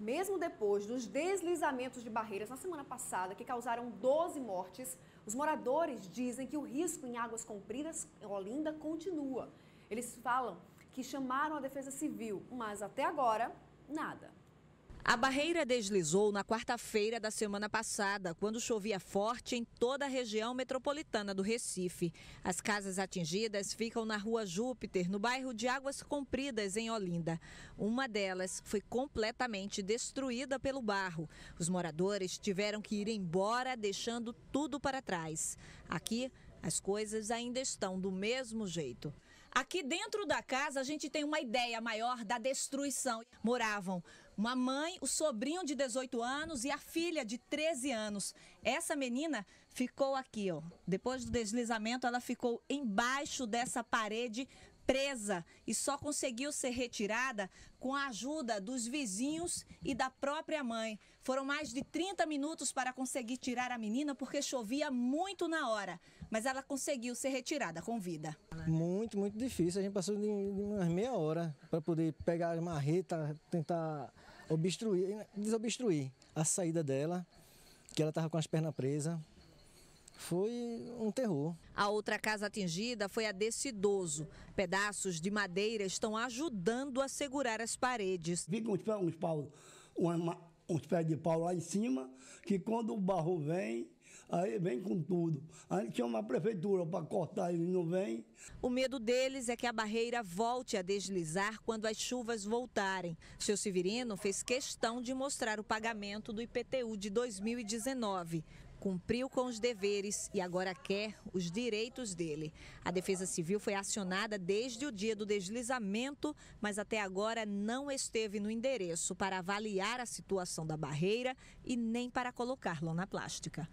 Mesmo depois dos deslizamentos de barreiras na semana passada, que causaram 12 mortes, os moradores dizem que o risco em águas compridas em Olinda continua. Eles falam que chamaram a Defesa Civil, mas até agora, nada. A barreira deslizou na quarta-feira da semana passada, quando chovia forte em toda a região metropolitana do Recife. As casas atingidas ficam na rua Júpiter, no bairro de Águas Compridas, em Olinda. Uma delas foi completamente destruída pelo barro. Os moradores tiveram que ir embora, deixando tudo para trás. Aqui, as coisas ainda estão do mesmo jeito. Aqui dentro da casa a gente tem uma ideia maior da destruição. Moravam uma mãe, o sobrinho de 18 anos e a filha de 13 anos. Essa menina ficou aqui, ó. Depois do deslizamento, ela ficou embaixo dessa parede presa e só conseguiu ser retirada com a ajuda dos vizinhos e da própria mãe. Foram mais de 30 minutos para conseguir tirar a menina porque chovia muito na hora mas ela conseguiu ser retirada com vida. Muito, muito difícil. A gente passou de, de umas meia hora para poder pegar a marreta, tentar obstruir, desobstruir a saída dela, que ela estava com as pernas presas. Foi um terror. A outra casa atingida foi a desse idoso. Pedaços de madeira estão ajudando a segurar as paredes. Fica uns, uns, pau, uns pés de pau lá em cima, que quando o barro vem, aí vem com tudo. A gente chama a prefeitura para cortar e não vem. O medo deles é que a barreira volte a deslizar quando as chuvas voltarem. Seu Severino fez questão de mostrar o pagamento do IPTU de 2019. Cumpriu com os deveres e agora quer os direitos dele. A Defesa Civil foi acionada desde o dia do deslizamento, mas até agora não esteve no endereço para avaliar a situação da barreira e nem para colocar lona plástica.